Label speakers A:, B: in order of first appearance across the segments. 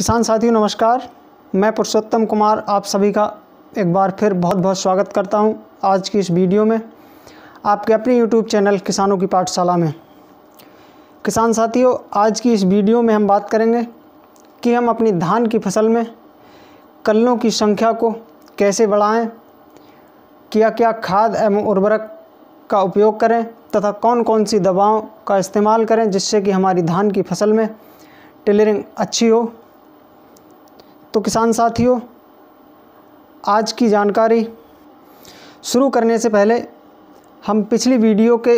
A: किसान साथियों नमस्कार मैं पुरुषोत्तम कुमार आप सभी का एक बार फिर बहुत बहुत स्वागत करता हूं आज की इस वीडियो में आपके अपने यूट्यूब चैनल किसानों की पाठशाला में किसान साथियों आज की इस वीडियो में हम बात करेंगे कि हम अपनी धान की फसल में कल्लों की संख्या को कैसे बढ़ाएं क्या क्या खाद एवं उर्वरक का उपयोग करें तथा कौन कौन सी दवाओं का इस्तेमाल करें जिससे कि हमारी धान की फसल में टेलरिंग अच्छी हो तो किसान साथियों आज की जानकारी शुरू करने से पहले हम पिछली वीडियो के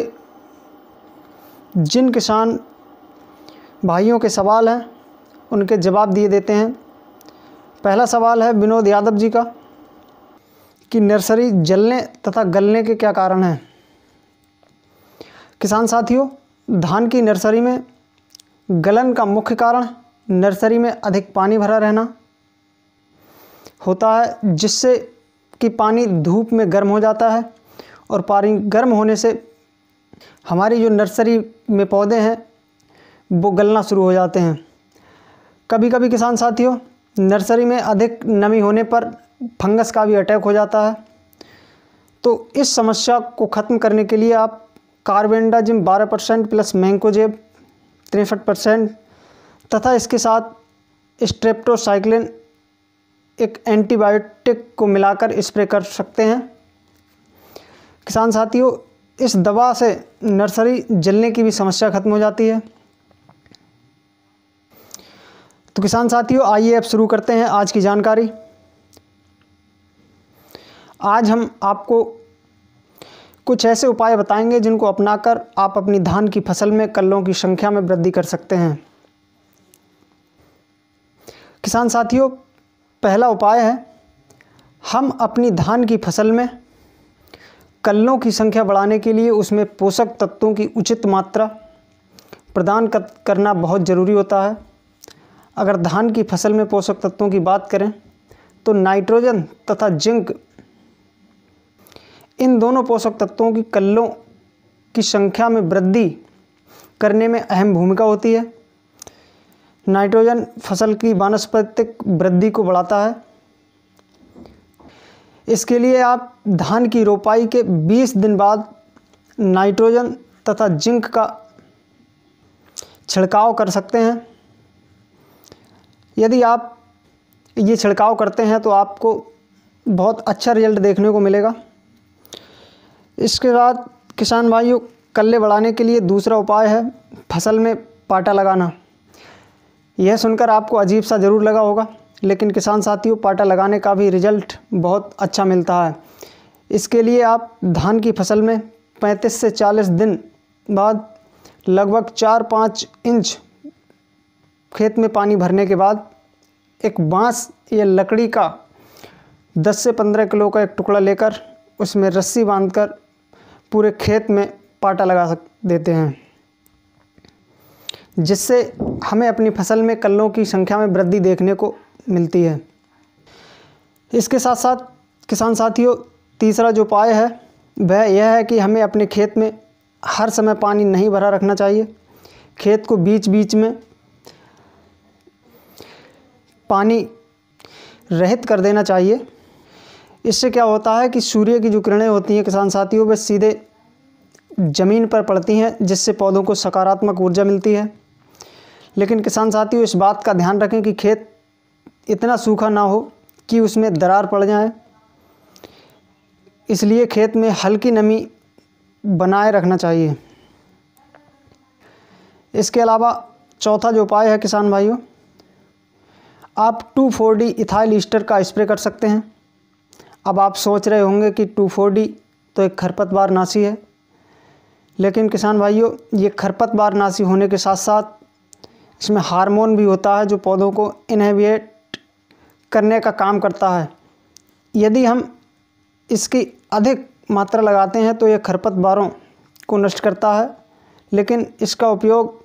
A: जिन किसान भाइयों के सवाल हैं उनके जवाब दिए देते हैं पहला सवाल है विनोद यादव जी का कि नर्सरी जलने तथा गलने के क्या कारण हैं किसान साथियों धान की नर्सरी में गलन का मुख्य कारण नर्सरी में अधिक पानी भरा रहना होता है जिससे कि पानी धूप में गर्म हो जाता है और पानी गर्म होने से हमारी जो नर्सरी में पौधे हैं वो गलना शुरू हो जाते हैं कभी कभी किसान साथियों नर्सरी में अधिक नमी होने पर फंगस का भी अटैक हो जाता है तो इस समस्या को ख़त्म करने के लिए आप कार्बेंडाजिम बारह परसेंट प्लस मैंकोजेब तिरसठ परसेंट तथा इसके साथ स्ट्रेप्टोसाइक्लिन एक एंटीबायोटिक को मिलाकर स्प्रे कर सकते हैं किसान साथियों इस दवा से नर्सरी जलने की भी समस्या खत्म हो जाती है तो किसान साथियों आइए अब शुरू करते हैं आज की जानकारी आज हम आपको कुछ ऐसे उपाय बताएंगे जिनको अपनाकर आप अपनी धान की फसल में कल्लों की संख्या में वृद्धि कर सकते हैं किसान साथियों पहला उपाय है हम अपनी धान की फसल में कल्लों की संख्या बढ़ाने के लिए उसमें पोषक तत्वों की उचित मात्रा प्रदान करना बहुत ज़रूरी होता है अगर धान की फसल में पोषक तत्वों की बात करें तो नाइट्रोजन तथा जिंक इन दोनों पोषक तत्वों की कल्लों की संख्या में वृद्धि करने में अहम भूमिका होती है नाइट्रोजन फसल की वानस्पतिक वृद्धि को बढ़ाता है इसके लिए आप धान की रोपाई के 20 दिन बाद नाइट्रोजन तथा जिंक का छिड़काव कर सकते हैं यदि आप ये छिड़काव करते हैं तो आपको बहुत अच्छा रिजल्ट देखने को मिलेगा इसके बाद किसान भाइयों कल्ले बढ़ाने के लिए दूसरा उपाय है फसल में पाटा लगाना यह सुनकर आपको अजीब सा ज़रूर लगा होगा लेकिन किसान साथियों पाटा लगाने का भी रिजल्ट बहुत अच्छा मिलता है इसके लिए आप धान की फसल में 35 से 40 दिन बाद लगभग चार पाँच इंच खेत में पानी भरने के बाद एक बांस या लकड़ी का 10 से 15 किलो का एक टुकड़ा लेकर उसमें रस्सी बांधकर पूरे खेत में पाटा लगा सक देते हैं जिससे हमें अपनी फसल में कल्लों की संख्या में वृद्धि देखने को मिलती है इसके साथ साथ किसान साथियों तीसरा जो उपाय है वह यह है कि हमें अपने खेत में हर समय पानी नहीं भरा रखना चाहिए खेत को बीच बीच में पानी रहित कर देना चाहिए इससे क्या होता है कि सूर्य की जो किरणें होती हैं किसान साथियों वे सीधे ज़मीन पर पड़ती हैं जिससे पौधों को सकारात्मक ऊर्जा मिलती है लेकिन किसान साथियों इस बात का ध्यान रखें कि खेत इतना सूखा ना हो कि उसमें दरार पड़ जाए इसलिए खेत में हल्की नमी बनाए रखना चाहिए इसके अलावा चौथा जो उपाय है किसान भाइयों आप two four D ethyl ester का स्प्रे कर सकते हैं अब आप सोच रहे होंगे कि टू फोर डी तो एक खरपतवार नासी है लेकिन किसान भाइयों ये खरपतवार नासी होने के साथ साथ इसमें हार्मोन भी होता है जो पौधों को इनहेबिएट करने का काम करता है यदि हम इसकी अधिक मात्रा लगाते हैं तो यह खरपतवारों को नष्ट करता है लेकिन इसका उपयोग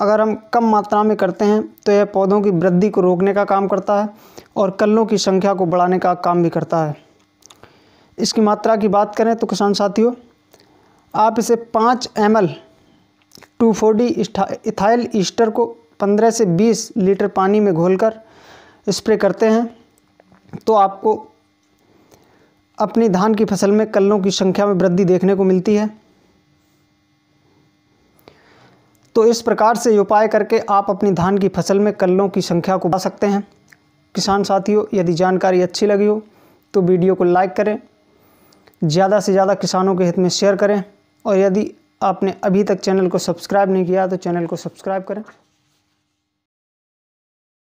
A: अगर हम कम मात्रा में करते हैं तो यह पौधों की वृद्धि को रोकने का काम करता है और कल्लों की संख्या को बढ़ाने का काम भी करता है इसकी मात्रा की बात करें तो किसान साथियों आप इसे पाँच M L two forty ethyl ester को पंद्रह से बीस लीटर पानी में घोलकर स्प्रे करते हैं तो आपको अपनी धान की फसल में कल्लों की संख्या में वृद्धि देखने को मिलती है तो इस प्रकार से उपाय करके आप अपनी धान की फसल में कल्लों की संख्या को बढ़ा सकते हैं किसान साथियों यदि जानकारी अच्छी लगी हो तो वीडियो को लाइक करें ज़्यादा से ज़्यादा किसानों के हित में शेयर करें और यदि आपने अभी तक चैनल को सब्सक्राइब नहीं किया तो चैनल को सब्सक्राइब करें